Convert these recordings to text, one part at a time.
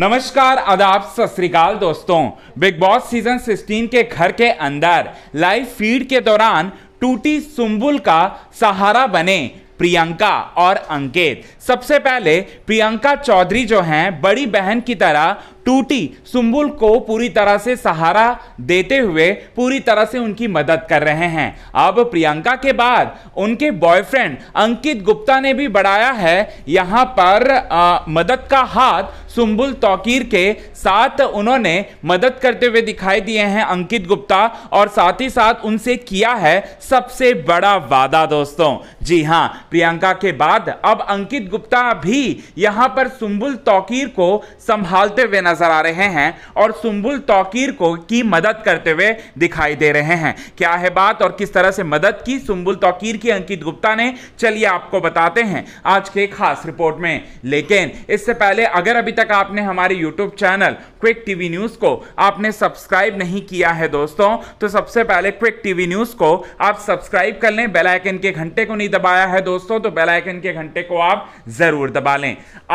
नमस्कार आदाब सत दोस्तों बिग बॉस सीजन 16 के घर के अंदर लाइव फीड के दौरान टूटी सुम्बुल का सहारा बने प्रियंका और अंकित सबसे पहले प्रियंका चौधरी जो हैं बड़ी बहन की तरह टूटी सुम्बुल को पूरी तरह से सहारा देते हुए पूरी तरह से उनकी मदद कर रहे हैं अब प्रियंका के बाद उनके बॉयफ्रेंड अंकित गुप्ता ने भी बढ़ाया है यहाँ पर आ, मदद का हाथ सुम्बुल तौकीर के साथ उन्होंने मदद करते हुए दिखाई दिए हैं अंकित गुप्ता और साथ ही साथ उनसे किया है सबसे बड़ा वादा दोस्तों जी हाँ प्रियंका के बाद अब अंकित गुप्ता भी यहाँ पर सुम्बुल तौकीर को संभालते हुए नजर आ रहे हैं और सुम्बुल तौकीर को की मदद करते हुए दिखाई दे रहे हैं क्या है बात और किस तरह से मदद की सुम्बुल तौकीर की अंकित गुप्ता ने चलिए आपको बताते हैं आज के खास रिपोर्ट में लेकिन इससे पहले अगर अभी तक आपने हमारे YouTube channel quick TV news को आपने सब्सक्राइब नहीं किया है दोस्तों तो सबसे पहले क्विक टीवी न्यूज को आप सब्सक्राइब कर लें बेलाइकन के घंटे को नहीं दबाया है दोस्तों तो बेलाइकन के घंटे को आप जरूर दबा लें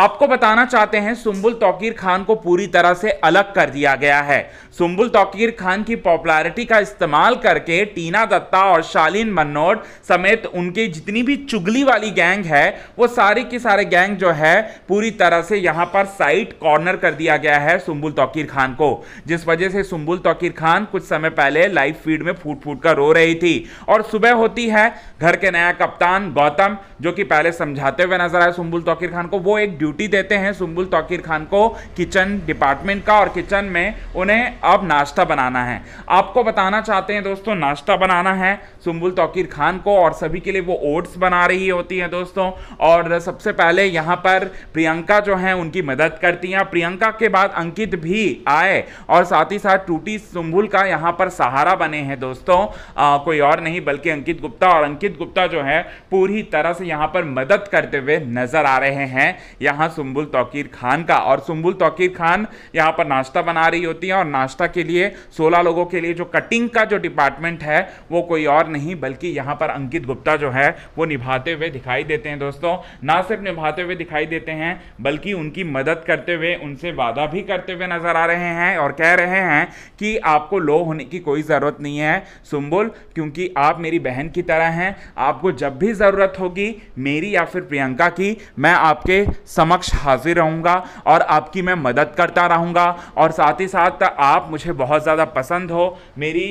आपको बताना चाहते हैं सुम्बुल तोकीर खान को पूरी तरह से अलग कर दिया गया है सुम्बुल तोकीर खान की पॉपुलैरिटी का इस्तेमाल करके टीना दत्ता और शालीन मन्नोट समेत उनके जितनी भी चुगली वाली गैंग है वो सारी की सारे गैंग जो है पूरी तरह से यहां पर साइड राइट कॉर्नर कर दिया गया है सुम्बुल तोकीर खान को जिस वजह से सुम्बुल तोकीर खान कुछ समय पहले लाइव फीड में फूट फूट कर रो रही थी और सुबह होती है घर के नया कप्तान गौतम जो कि पहले समझाते हुए नजर आए सुम्बुल तोकीर खान को वो एक ड्यूटी देते हैं सुम्बुल तोकीर खान को किचन डिपार्टमेंट का और किचन में उन्हें अब नाश्ता बनाना है आपको बताना चाहते हैं दोस्तों नाश्ता बनाना है सुम्बुल तोकीर खान को और सभी के लिए वो ओट्स बना रही होती है दोस्तों और सबसे पहले यहाँ पर प्रियंका जो है उनकी मदद करती हैं प्रियंका के बाद अंकित भी आए और साथ ही साथ टूटी सुम्बुल का यहाँ पर सहारा बने हैं दोस्तों आ, कोई और नहीं बल्कि अंकित गुप्ता और अंकित गुप्ता जो है पूरी तरह से यहाँ पर मदद करते हुए नजर आ रहे हैं यहाँ सुम्बुल तोकीर खान का और सुम्बुल तोकीर खान यहाँ पर नाश्ता बना रही होती हैं और नाश्ता के लिए सोलह लोगों के लिए जो कटिंग का जो डिपार्टमेंट है वो कोई और नहीं बल्कि यहाँ पर अंकित गुप्ता जो है वो निभाते हुए दिखाई देते हैं दोस्तों ना सिर्फ निभाते हुए दिखाई देते हैं बल्कि उनकी मदद कर करते हुए उनसे वादा भी करते हुए नजर आ रहे हैं और कह रहे हैं कि आपको लो होने की कोई ज़रूरत नहीं है सुम्बुल क्योंकि आप मेरी बहन की तरह हैं आपको जब भी ज़रूरत होगी मेरी या फिर प्रियंका की मैं आपके समक्ष हाजिर रहूँगा और आपकी मैं मदद करता रहूँगा और साथ ही साथ आप मुझे बहुत ज़्यादा पसंद हो मेरी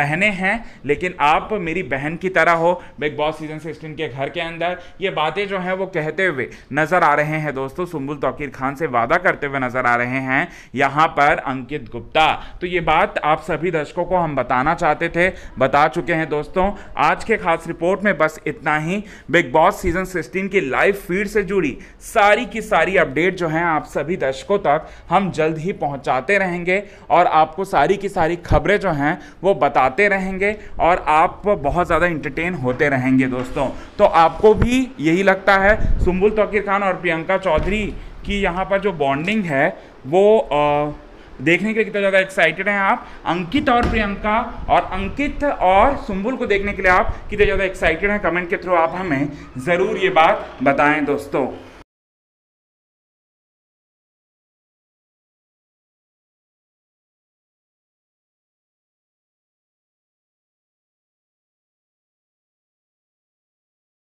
बहनें हैं लेकिन आप मेरी बहन की तरह हो बिग बॉस सीजन सिक्सटीन के घर के अंदर ये बातें जो हैं वो कहते हुए नज़र आ रहे हैं दोस्तों सुम्बुल तोकीर खान से वादा करते हुए नजर आ रहे हैं यहां पर अंकित गुप्ता तो ये बात आप सभी दर्शकों को हम बताना चाहते थे बता चुके हैं दोस्तों आज के खास रिपोर्ट में बस इतना ही बिग बॉस सीजन सिक्सटीन की लाइव फीड से जुड़ी सारी की सारी अपडेट जो है आप सभी दर्शकों तक हम जल्द ही पहुंचाते रहेंगे और आपको सारी की सारी खबरें जो हैं वो बताते रहेंगे और आप बहुत ज़्यादा इंटरटेन होते रहेंगे दोस्तों तो आपको भी यही लगता है सुम्बुल तोकीर खान और प्रियंका चौधरी कि यहाँ पर जो बॉन्डिंग है वो आ, देखने के लिए कितना ज़्यादा एक्साइटेड हैं आप अंकित और प्रियंका और अंकित और सुम्बुल को देखने के लिए आप कितने ज़्यादा एक्साइटेड हैं कमेंट के थ्रू आप हमें ज़रूर ये बात बताएं दोस्तों